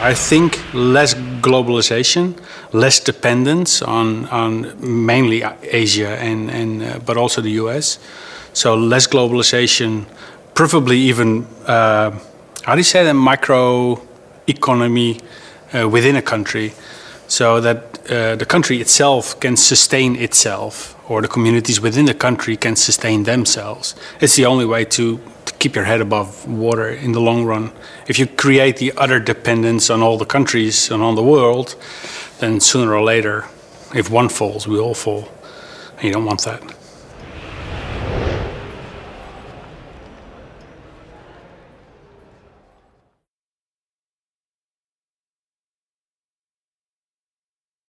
I think less globalization, less dependence on, on mainly Asia and, and uh, but also the US. So less globalization, preferably even uh, how do you say that micro economy uh, within a country, so that uh, the country itself can sustain itself, or the communities within the country can sustain themselves. It's the only way to keep your head above water in the long run. If you create the other dependence on all the countries and on the world, then sooner or later, if one falls, we all fall. And you don't want that.